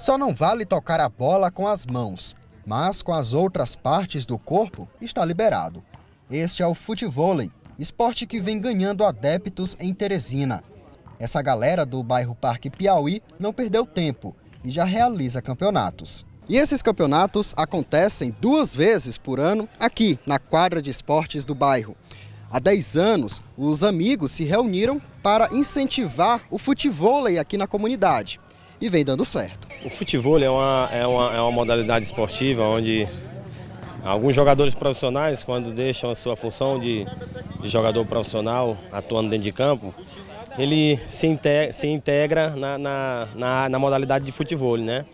Só não vale tocar a bola com as mãos, mas com as outras partes do corpo está liberado. Este é o futevôlei, esporte que vem ganhando adeptos em Teresina. Essa galera do bairro Parque Piauí não perdeu tempo e já realiza campeonatos. E esses campeonatos acontecem duas vezes por ano aqui na quadra de esportes do bairro. Há 10 anos, os amigos se reuniram para incentivar o futevôlei aqui na comunidade e vem dando certo. O futebol é uma, é uma, é uma modalidade esportiva onde alguns jogadores profissionais, quando deixam a sua função de, de jogador profissional atuando dentro de campo, ele se integra, se integra na, na, na, na modalidade de futebol, né?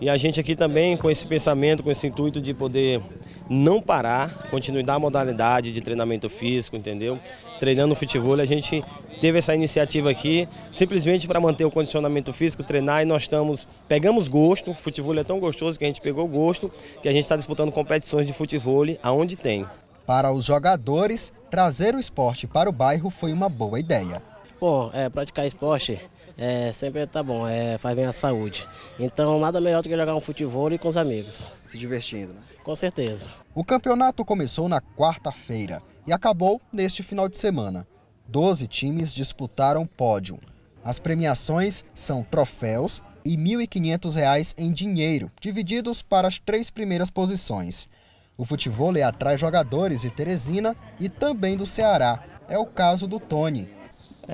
E a gente aqui também com esse pensamento, com esse intuito de poder não parar, continuar a modalidade de treinamento físico, entendeu? Treinando futebol, a gente teve essa iniciativa aqui, simplesmente para manter o condicionamento físico, treinar e nós estamos, pegamos gosto, o futebol é tão gostoso que a gente pegou gosto, que a gente está disputando competições de futebol aonde tem. Para os jogadores, trazer o esporte para o bairro foi uma boa ideia. Pô, é, praticar esporte é, sempre tá bom, é, faz bem à saúde. Então nada melhor do que jogar um futebol e com os amigos. Se divertindo, né? Com certeza. O campeonato começou na quarta-feira e acabou neste final de semana. Doze times disputaram pódio. As premiações são troféus e R$ 1.500 em dinheiro, divididos para as três primeiras posições. O futebol é atrai jogadores de Teresina e também do Ceará. É o caso do Tony,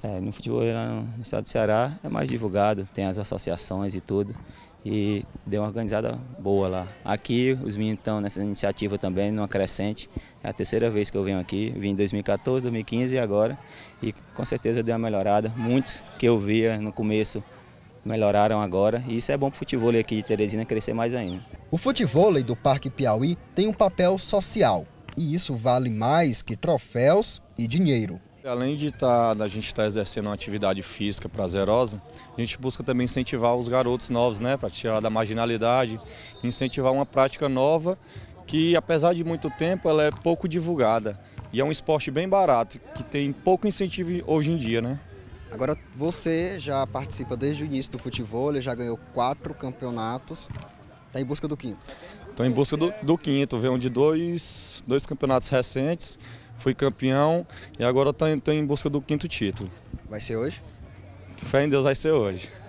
é, no futebol lá no estado do Ceará é mais divulgado, tem as associações e tudo. E deu uma organizada boa lá. Aqui os meninos estão nessa iniciativa também, numa crescente. É a terceira vez que eu venho aqui. Vim em 2014, 2015 e agora. E com certeza deu uma melhorada. Muitos que eu via no começo melhoraram agora. E isso é bom para o futebol aqui de Teresina crescer mais ainda. O futebol do Parque Piauí tem um papel social. E isso vale mais que troféus e dinheiro. Além de tá, a gente estar tá exercendo uma atividade física prazerosa, a gente busca também incentivar os garotos novos, né, para tirar da marginalidade, incentivar uma prática nova que, apesar de muito tempo, ela é pouco divulgada. E é um esporte bem barato, que tem pouco incentivo hoje em dia, né? Agora, você já participa desde o início do futebol, já ganhou quatro campeonatos, está em busca do quinto? Estou em busca do, do quinto, venho de dois, dois campeonatos recentes, fui campeão e agora tá estou em busca do quinto título. Vai ser hoje? Fé em Deus vai ser hoje.